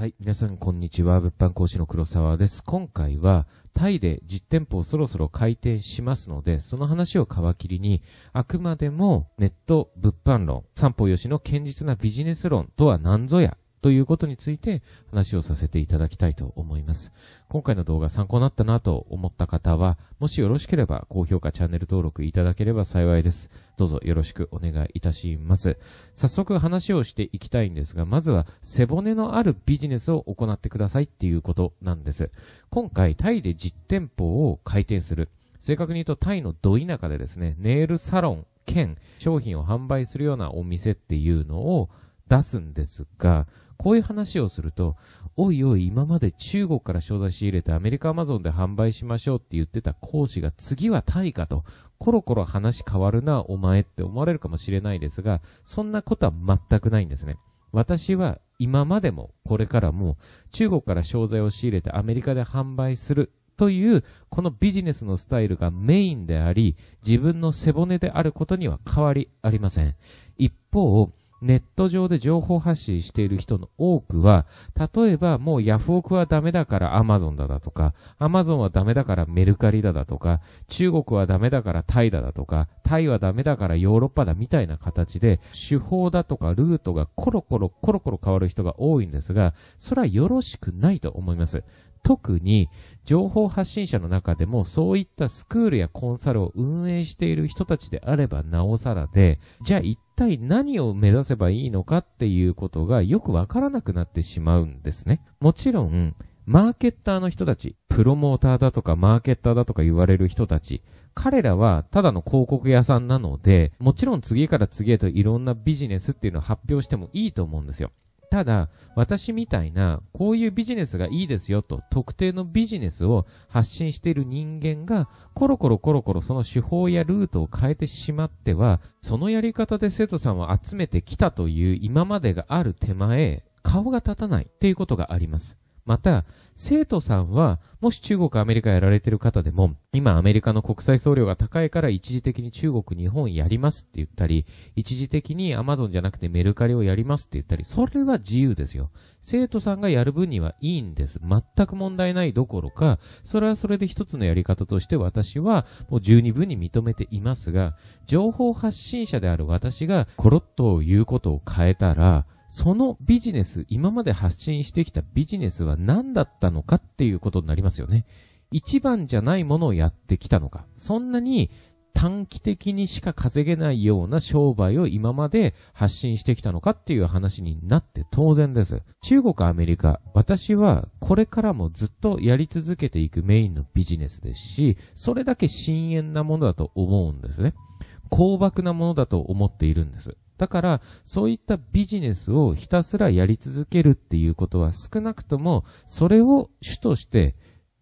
はい。皆さん、こんにちは。物販講師の黒沢です。今回は、タイで実店舗をそろそろ開店しますので、その話を皮切りに、あくまでもネット物販論、三方よしの堅実なビジネス論とは何ぞやということについて話をさせていただきたいと思います。今回の動画参考になったなと思った方は、もしよろしければ高評価、チャンネル登録いただければ幸いです。どうぞよろしくお願いいたします。早速話をしていきたいんですが、まずは背骨のあるビジネスを行ってくださいっていうことなんです。今回タイで実店舗を開店する。正確に言うとタイのど田舎でですね、ネイルサロン兼商品を販売するようなお店っていうのを出すんですが、こういう話をすると、おいおい、今まで中国から商材仕入れてアメリカアマゾンで販売しましょうって言ってた講師が次はタイかと、コロコロ話変わるな、お前って思われるかもしれないですが、そんなことは全くないんですね。私は今までもこれからも中国から商材を仕入れてアメリカで販売するというこのビジネスのスタイルがメインであり自分の背骨であることには変わりありません一方ネット上で情報発信している人の多くは、例えばもうヤフオクはダメだからアマゾンだだとか、アマゾンはダメだからメルカリだだとか、中国はダメだからタイだだとか、タイはダメだからヨーロッパだみたいな形で、手法だとかルートがコロコロコロコロ変わる人が多いんですが、それはよろしくないと思います。特に情報発信者の中でもそういったスクールやコンサルを運営している人たちであればなおさらで、じゃあ一体何を目指せばいいのかっていうことがよくわからなくなってしまうんですね。もちろん、マーケッターの人たち、プロモーターだとかマーケッターだとか言われる人たち、彼らはただの広告屋さんなので、もちろん次から次へといろんなビジネスっていうのを発表してもいいと思うんですよ。ただ、私みたいな、こういうビジネスがいいですよと、特定のビジネスを発信している人間が、コロコロコロコロその手法やルートを変えてしまっては、そのやり方で生徒さんを集めてきたという今までがある手前、顔が立たないっていうことがあります。また、生徒さんは、もし中国、アメリカやられてる方でも、今アメリカの国際送料が高いから一時的に中国、日本やりますって言ったり、一時的に Amazon じゃなくてメルカリをやりますって言ったり、それは自由ですよ。生徒さんがやる分にはいいんです。全く問題ないどころか、それはそれで一つのやり方として私はもう十二分に認めていますが、情報発信者である私がコロッと言うことを変えたら、そのビジネス、今まで発信してきたビジネスは何だったのかっていうことになりますよね。一番じゃないものをやってきたのか。そんなに短期的にしか稼げないような商売を今まで発信してきたのかっていう話になって当然です。中国、アメリカ、私はこれからもずっとやり続けていくメインのビジネスですし、それだけ深淵なものだと思うんですね。高額なものだと思っているんです。だから、そういったビジネスをひたすらやり続けるっていうことは少なくとも、それを主として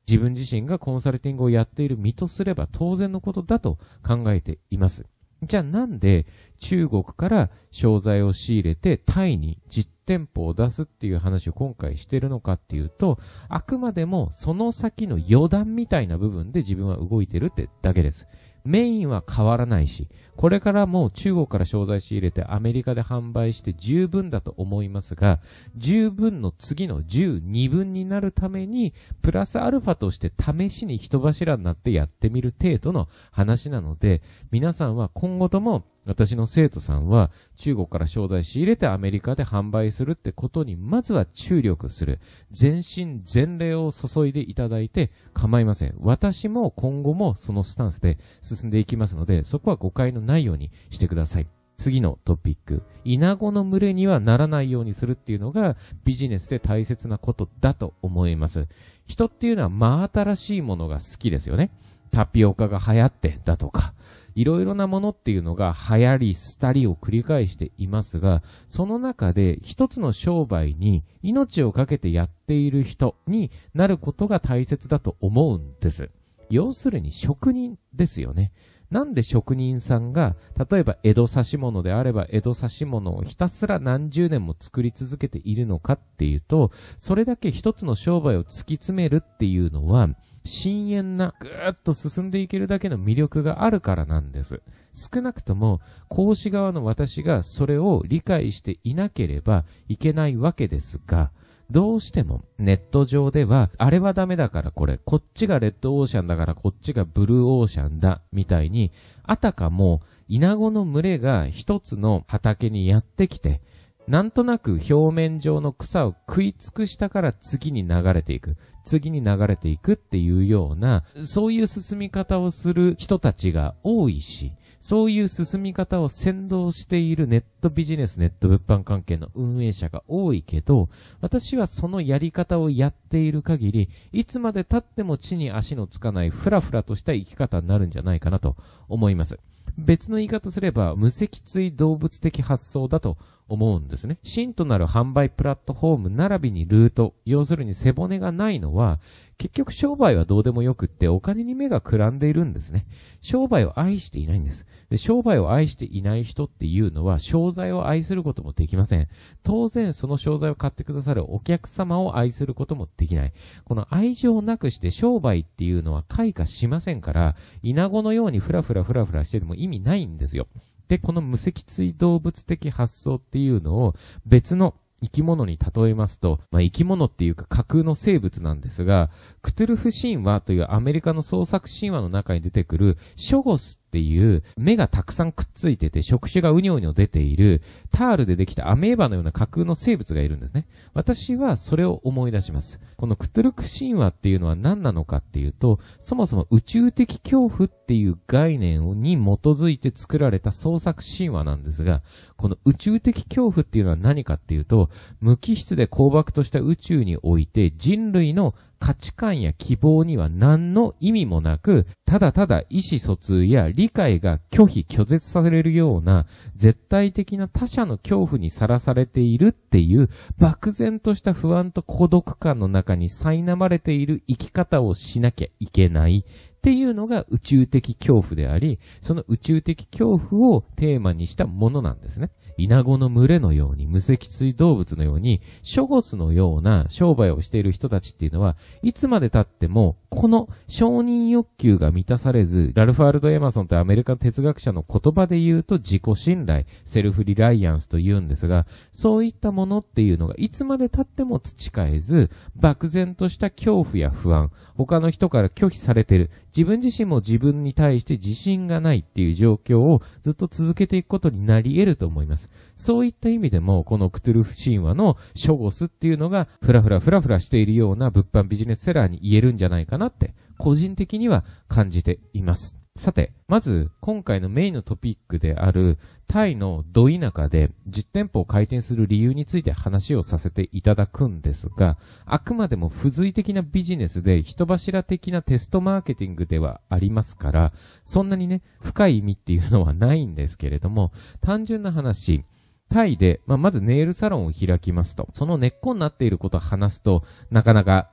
自分自身がコンサルティングをやっている身とすれば当然のことだと考えています。じゃあなんで中国から商材を仕入れてタイに実店舗を出すっていう話を今回してるのかっていうと、あくまでもその先の余談みたいな部分で自分は動いてるってだけです。メインは変わらないし、これからも中国から商材仕入れてアメリカで販売して十分だと思いますが、十分の次の十二分になるために、プラスアルファとして試しに人柱になってやってみる程度の話なので、皆さんは今後とも私の生徒さんは中国から商材仕入れてアメリカで販売するってことにまずは注力する。全身全霊を注いでいただいて構いません。私も今後もそのスタンスで進んでいきますので、そこは誤解のないようにしてください。次のトピック。イナゴの群れにはならないようにするっていうのがビジネスで大切なことだと思います。人っていうのは真新しいものが好きですよね。タピオカが流行ってだとか、いろいろなものっていうのが流行り、廃りを繰り返していますが、その中で一つの商売に命を懸けてやっている人になることが大切だと思うんです。要するに職人ですよね。なんで職人さんが、例えば江戸刺物であれば江戸刺物をひたすら何十年も作り続けているのかっていうと、それだけ一つの商売を突き詰めるっていうのは、深淵な、ぐーっと進んでいけるだけの魅力があるからなんです。少なくとも、講師側の私がそれを理解していなければいけないわけですが、どうしてもネット上では、あれはダメだからこれ、こっちがレッドオーシャンだからこっちがブルーオーシャンだ、みたいに、あたかも、イナゴの群れが一つの畑にやってきて、なんとなく表面上の草を食い尽くしたから次に流れていく。次に流れていくっていうような、そういう進み方をする人たちが多いし、そういう進み方を先導しているネットビジネス、ネット物販関係の運営者が多いけど、私はそのやり方をやっている限り、いつまで経っても地に足のつかないふらふらとした生き方になるんじゃないかなと思います。別の言い方すれば、無脊椎動物的発想だと思うんですね。真となる販売プラットフォーム並びにルート、要するに背骨がないのは、結局商売はどうでもよくってお金に目がくらんでいるんですね。商売を愛していないんです。で商売を愛していない人っていうのは、商材を愛することもできません。当然、その商材を買ってくださるお客様を愛することもできない。この愛情をなくして商売っていうのは開花しませんから、イナゴのようにふらふらふらふらしてても意味ないんですよ。で、この無脊椎動物的発想っていうのを別の生き物に例えますと、まあ、生き物っていうか架空の生物なんですが、クトゥルフ神話というアメリカの創作神話の中に出てくるショゴスっていう、目がたくさんくっついてて、触手がうにょうにょ出ている、タールでできたアメーバのような架空の生物がいるんですね。私はそれを思い出します。このクトゥルク神話っていうのは何なのかっていうと、そもそも宇宙的恐怖っていう概念に基づいて作られた創作神話なんですが、この宇宙的恐怖っていうのは何かっていうと、無機質で高爆とした宇宙において人類の価値観や希望には何の意味もなく、ただただ意思疎通や理解が拒否拒絶されるような絶対的な他者の恐怖にさらされているっていう漠然とした不安と孤独感の中に苛まれている生き方をしなきゃいけないっていうのが宇宙的恐怖であり、その宇宙的恐怖をテーマにしたものなんですね。イナゴの群れのように、無脊椎動物のように、諸スのような商売をしている人たちっていうのは、いつまで経っても、この承認欲求が満たされず、ラルフ・ールド・エマソンとアメリカ哲学者の言葉で言うと自己信頼、セルフリライアンスと言うんですが、そういったものっていうのがいつまで経っても培えず、漠然とした恐怖や不安、他の人から拒否されてる、自分自身も自分に対して自信がないっていう状況をずっと続けていくことになり得ると思います。。そういった意味でも、このクトゥルフ神話のショゴスっていうのが、ふらふらふらふらしているような物販ビジネスセラーに言えるんじゃないかなって、個人的には感じています。さて、まず今回のメインのトピックであるタイのど田舎で実店舗を開店する理由について話をさせていただくんですが、あくまでも付随的なビジネスで人柱的なテストマーケティングではありますから、そんなにね、深い意味っていうのはないんですけれども、単純な話、タイで、まあ、まずネイルサロンを開きますと、その根っこになっていることを話すと、なかなか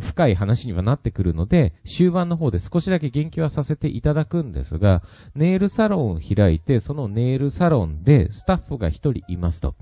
深い話にはなってくるので、終盤の方で少しだけ言及はさせていただくんですが、ネイルサロンを開いて、そのネイルサロンでスタッフが1人いますと。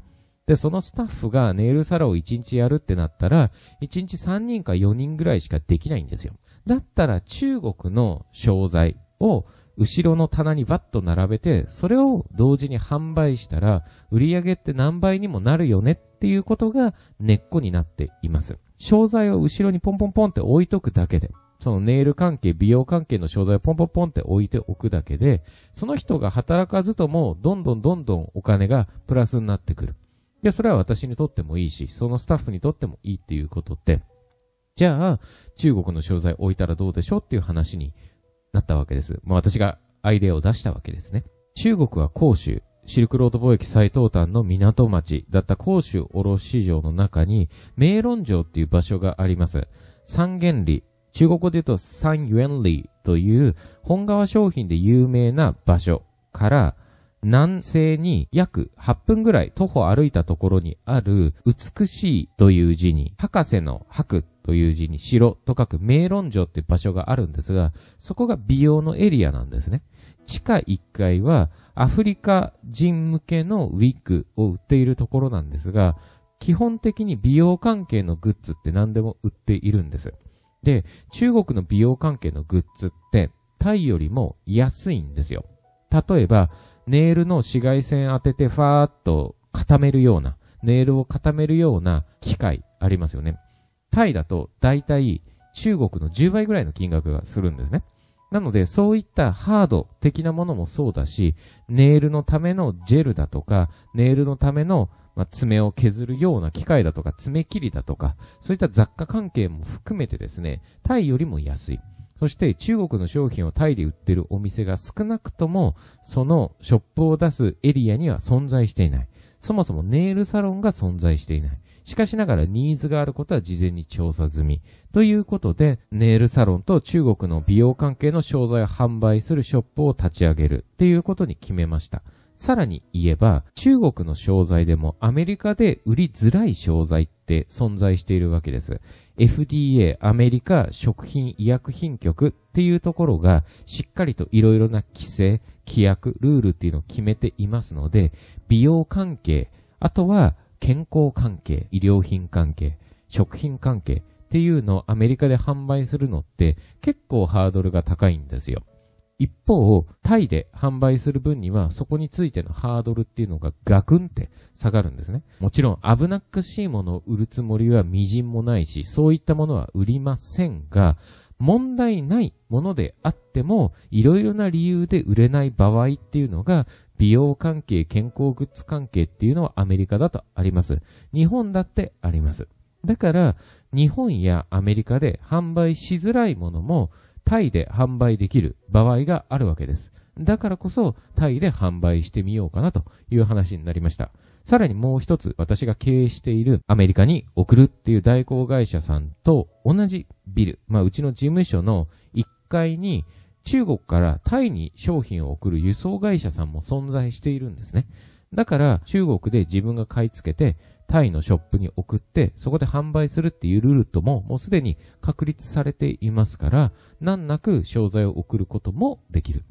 で、そのスタッフがネイルサロンを1日やるってなったら、1日3人か4人ぐらいしかできないんですよ。だったら中国の商材を後ろの棚にバッと並べて、それを同時に販売したら、売り上げって何倍にもなるよねっていうことが根っこになっています。商材を後ろにポンポンポンって置いとくだけで、そのネイル関係、美容関係の商材をポンポンポンって置いておくだけで、その人が働かずとも、どんどんどんどんお金がプラスになってくる。で、それは私にとってもいいし、そのスタッフにとってもいいっていうことって、じゃあ、中国の商材置いたらどうでしょうっていう話になったわけです。まあ私がアイデアを出したわけですね。中国は広州、シルクロード貿易最東端の港町だった甲州卸城の中に、明論城っていう場所があります。三元里、中国語で言うと三元里という本川商品で有名な場所から南西に約8分ぐらい徒歩歩いたところにある美しいという字に博士の博という字に城と書く明論城って場所があるんですがそこが美容のエリアなんですね。地下1階はアフリカ人向けのウィッグを売っているところなんですが、基本的に美容関係のグッズって何でも売っているんです。で、中国の美容関係のグッズって、タイよりも安いんですよ。例えば、ネイルの紫外線当ててファーっと固めるような、ネイルを固めるような機械ありますよね。タイだと大体中国の10倍ぐらいの金額がするんですね。なので、そういったハード的なものもそうだし、ネイルのためのジェルだとか、ネイルのための、ま爪を削るような機械だとか、爪切りだとか、そういった雑貨関係も含めてですね、タイよりも安い。そして中国の商品をタイで売ってるお店が少なくとも、そのショップを出すエリアには存在していない。そもそもネイルサロンが存在していない。しかしながらニーズがあることは事前に調査済み。ということで、ネイルサロンと中国の美容関係の商材を販売するショップを立ち上げるっていうことに決めました。さらに言えば、中国の商材でもアメリカで売りづらい商材って存在しているわけです。FDA、アメリカ食品医薬品局っていうところが、しっかりと色々な規制、規約、ルールっていうのを決めていますので、美容関係、あとは健康関係、医療品関係、食品関係っていうのをアメリカで販売するのって結構ハードルが高いんですよ。一方、タイで販売する分には、そこについてのハードルっていうのがガクンって下がるんですね。もちろん、危なっかしいものを売るつもりは微塵もないし、そういったものは売りませんが、問題ないものであっても、いろいろな理由で売れない場合っていうのが、美容関係、健康グッズ関係っていうのはアメリカだとあります。日本だってあります。だから、日本やアメリカで販売しづらいものも、タイで販売できる場合があるわけです。だからこそ、タイで販売してみようかなという話になりました。さらにもう一つ私が経営しているアメリカに送るっていう代行会社さんと同じビル、まあうちの事務所の1階に中国からタイに商品を送る輸送会社さんも存在しているんですね。だから中国で自分が買い付けてタイのショップに送ってそこで販売するっていうルールとももうすでに確立されていますから難なく商材を送ることもできる。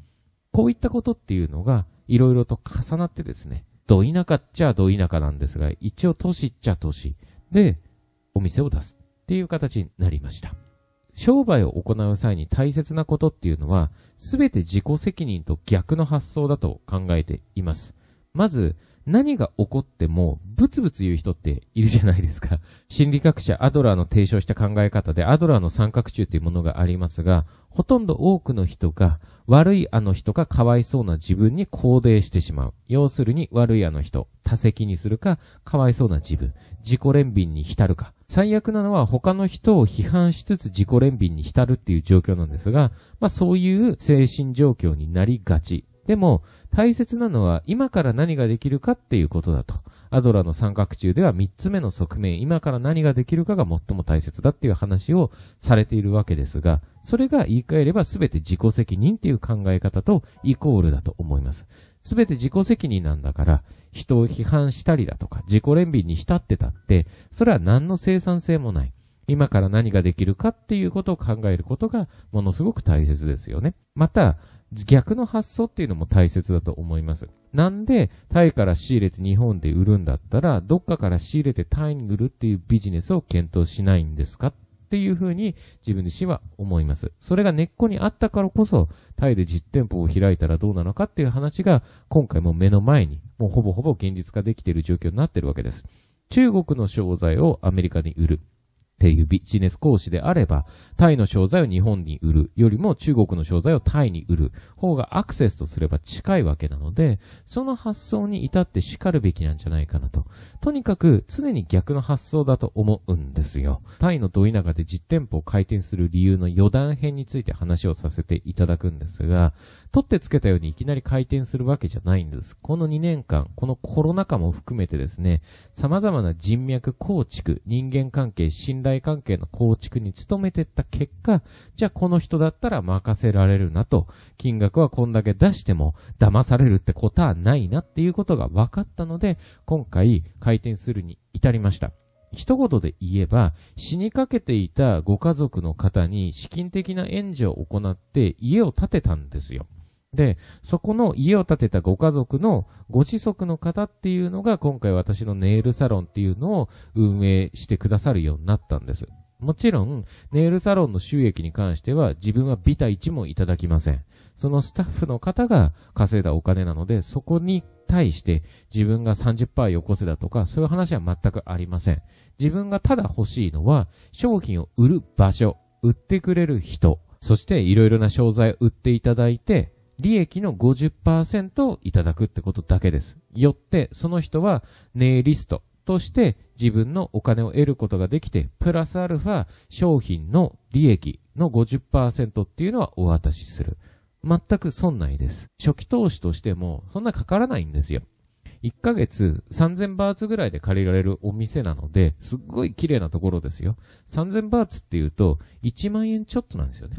こういったことっていうのがいろいろと重なってですね、ど田舎っちゃど田舎なんですが、一応都市っちゃ都市でお店を出すっていう形になりました。商売を行う際に大切なことっていうのは、すべて自己責任と逆の発想だと考えています。まず、何が起こっても、ブツブツ言う人っているじゃないですか。心理学者アドラーの提唱した考え方で、アドラーの三角柱というものがありますが、ほとんど多くの人が、悪いあの人がかわいそうな自分に肯定してしまう。要するに悪いあの人、他責にするか、かわいそうな自分、自己憐憫に浸るか。最悪なのは他の人を批判しつつ自己憐憫に浸るっていう状況なんですが、まあそういう精神状況になりがち。でも、大切なのは今から何ができるかっていうことだと。アドラの三角柱では三つ目の側面、今から何ができるかが最も大切だっていう話をされているわけですが、それが言い換えれば全て自己責任っていう考え方とイコールだと思います。全て自己責任なんだから、人を批判したりだとか、自己憐憫に浸ってたって、それは何の生産性もない。今から何ができるかっていうことを考えることがものすごく大切ですよね。また、逆の発想っていうのも大切だと思います。なんで、タイから仕入れて日本で売るんだったら、どっかから仕入れてタイに売るっていうビジネスを検討しないんですかっていうふうに自分自身は思います。それが根っこにあったからこそ、タイで実店舗を開いたらどうなのかっていう話が、今回も目の前に、もうほぼほぼ現実化できている状況になってるわけです。中国の商材をアメリカに売る。っていうビジネス講師であれば、タイの商材を日本に売るよりも中国の商材をタイに売る方がアクセスとすれば近いわけなので、その発想に至って叱るべきなんじゃないかなと。とにかく常に逆の発想だと思うんですよ。タイのど田舎で実店舗を開店する理由の余談編について話をさせていただくんですが、取ってつけたようにいきなり開店するわけじゃないんです。この2年間、このコロナ禍も含めてですね、様々な人脈構築、人間関係、信頼代関係の構築に努めてった結果、じゃあこの人だったら任せられるなと、金額はこんだけ出しても騙されるってことはないなっていうことが分かったので、今回開店するに至りました。一言で言えば、死にかけていたご家族の方に資金的な援助を行って家を建てたんですよ。で、そこの家を建てたご家族のご子息の方っていうのが今回私のネイルサロンっていうのを運営してくださるようになったんです。もちろん、ネイルサロンの収益に関しては自分はビタ1もいただきません。そのスタッフの方が稼いだお金なので、そこに対して自分が30%よこせだとか、そういう話は全くありません。自分がただ欲しいのは、商品を売る場所、売ってくれる人、そしていろいろな商材を売っていただいて、利益の50%をいただくってことだけです。よって、その人はネイリストとして自分のお金を得ることができて、プラスアルファ商品の利益の50%っていうのはお渡しする。全く損ないです。初期投資としてもそんなかからないんですよ。1ヶ月3000バーツぐらいで借りられるお店なので、すっごい綺麗なところですよ。3000バーツって言うと1万円ちょっとなんですよね。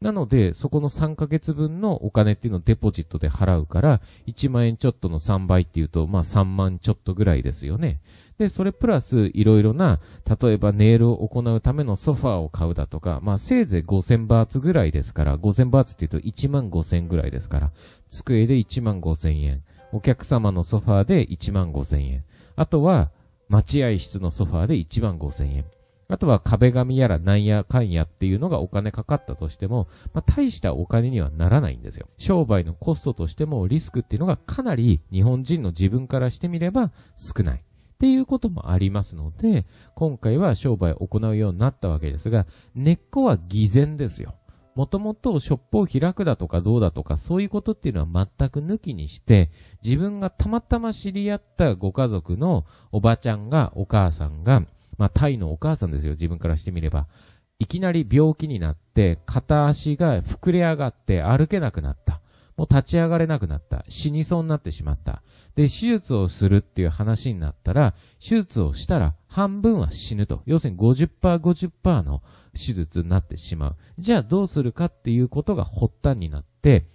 なので、そこの3ヶ月分のお金っていうのをデポジットで払うから、1万円ちょっとの3倍っていうと、まあ3万ちょっとぐらいですよね。で、それプラスいろいろな、例えばネイルを行うためのソファーを買うだとか、まあせいぜい5000バーツぐらいですから、5000バーツって言うと1万5000ぐらいですから、机で1万5000円、お客様のソファーで1万5000円、あとは待合室のソファーで1万5000円。あとは壁紙やらなんやかんやっていうのがお金かかったとしても、まあ、大したお金にはならないんですよ。商売のコストとしてもリスクっていうのがかなり日本人の自分からしてみれば少ない。っていうこともありますので、今回は商売を行うようになったわけですが、根っこは偽善ですよ。もともとショップを開くだとかどうだとかそういうことっていうのは全く抜きにして、自分がたまたま知り合ったご家族のおばちゃんがお母さんがまあ、タイのお母さんですよ、自分からしてみれば。いきなり病気になって、片足が膨れ上がって歩けなくなった。もう立ち上がれなくなった。死にそうになってしまった。で、手術をするっていう話になったら、手術をしたら半分は死ぬと。要するに50%、50%の手術になってしまう。じゃあどうするかっていうことが発端になっ、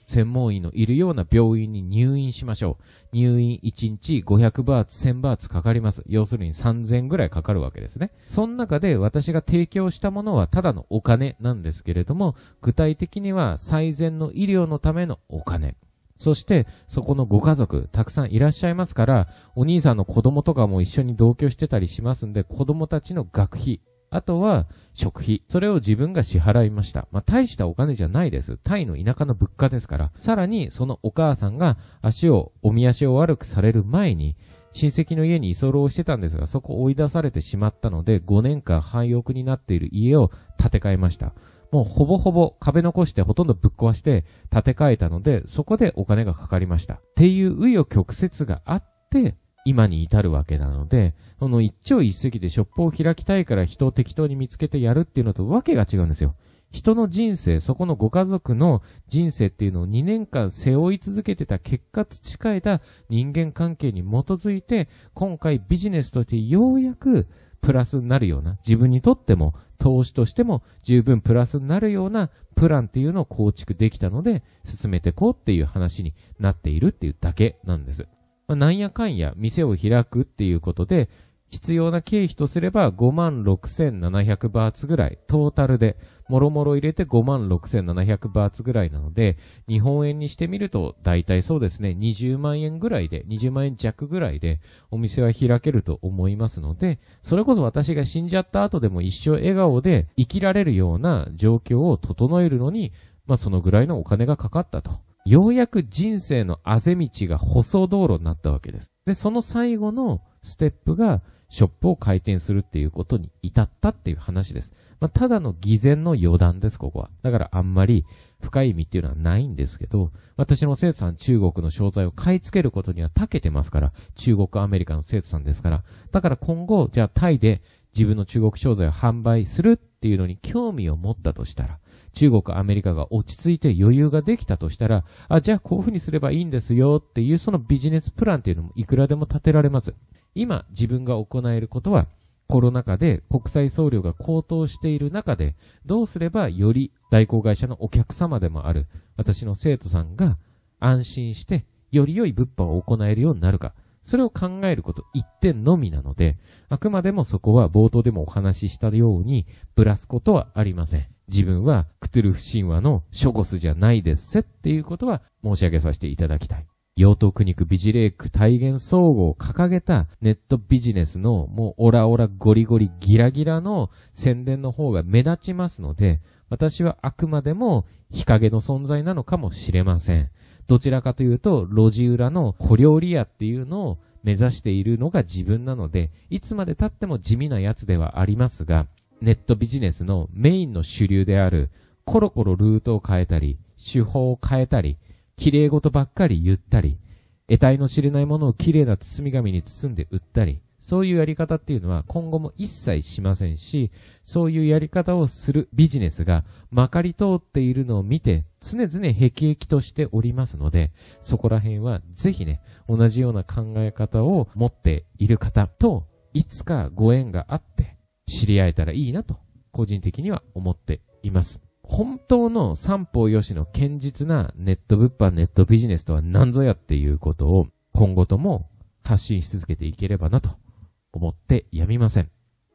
専門医のいるような病院に入院しましょう。入院1日500バーツ、1000バーツかかります。要するに3000ぐらいかかるわけですね。その中で私が提供したものはただのお金なんですけれども、具体的には最善の医療のためのお金。そして、そこのご家族、たくさんいらっしゃいますから、お兄さんの子供とかも一緒に同居してたりしますんで、子供たちの学費あとは、食費。それを自分が支払いました。まあ、大したお金じゃないです。タイの田舎の物価ですから。さらに、そのお母さんが足を、おみ足を悪くされる前に、親戚の家に居候してたんですが、そこ追い出されてしまったので、5年間廃屋になっている家を建て替えました。もうほぼほぼ壁残してほとんどぶっ壊して建て替えたので、そこでお金がかかりました。っていう紆余曲折があって、今に至るわけなので、その一朝一夕でショップを開きたいから人を適当に見つけてやるっていうのとわけが違うんですよ。人の人生、そこのご家族の人生っていうのを2年間背負い続けてた結果培えた人間関係に基づいて、今回ビジネスとしてようやくプラスになるような、自分にとっても投資としても十分プラスになるようなプランっていうのを構築できたので、進めてこうっていう話になっているっていうだけなんです。まあ、なんやかんや店を開くっていうことで、必要な経費とすれば56,700バーツぐらい、トータルで、もろもろ入れて56,700バーツぐらいなので、日本円にしてみると、だいたいそうですね、20万円ぐらいで、20万円弱ぐらいで、お店は開けると思いますので、それこそ私が死んじゃった後でも一生笑顔で生きられるような状況を整えるのに、まあそのぐらいのお金がかかったと。ようやく人生のあぜ道が舗装道路になったわけです。で、その最後のステップが、ショップを開店するっていうことに至ったっていう話です。まあ、ただの偽善の余談です、ここは。だからあんまり深い意味っていうのはないんですけど、私の生徒さん中国の商材を買い付けることには長けてますから、中国アメリカの生徒さんですから、だから今後、じゃあタイで自分の中国商材を販売するっていうのに興味を持ったとしたら、中国、アメリカが落ち着いて余裕ができたとしたら、あ、じゃあこういうふうにすればいいんですよっていうそのビジネスプランっていうのもいくらでも立てられます。今自分が行えることは、コロナ禍で国際送料が高騰している中で、どうすればより代行会社のお客様でもある私の生徒さんが安心してより良い物販を行えるようになるか。それを考えること一点のみなので、あくまでもそこは冒頭でもお話ししたように、ブラスことはありません。自分はクトゥルフ神話のショゴスじゃないですせっていうことは申し上げさせていただきたい。妖刀苦肉ビジレイク体現総合を掲げたネットビジネスのもうオラオラゴリゴリギラギラの宣伝の方が目立ちますので、私はあくまでも日陰の存在なのかもしれません。どちらかというと、路地裏の小料理屋っていうのを目指しているのが自分なので、いつまで経っても地味なやつではありますが、ネットビジネスのメインの主流である、コロコロルートを変えたり、手法を変えたり、綺麗事ばっかり言ったり、得体の知れないものを綺麗な包み紙に包んで売ったり、そういうやり方っていうのは今後も一切しませんし、そういうやり方をするビジネスがまかり通っているのを見て、常々辟易としておりますので、そこら辺はぜひね、同じような考え方を持っている方と、いつかご縁があって、知り合えたらいいなと、個人的には思っています。本当の三方よしの堅実なネット物販、ネットビジネスとは何ぞやっていうことを今後とも発信し続けていければなと思ってやみません。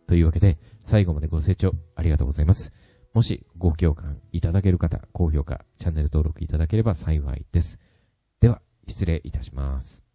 というわけで、最後までご清聴ありがとうございます。もしご共感いただける方、高評価、チャンネル登録いただければ幸いです。では、失礼いたします。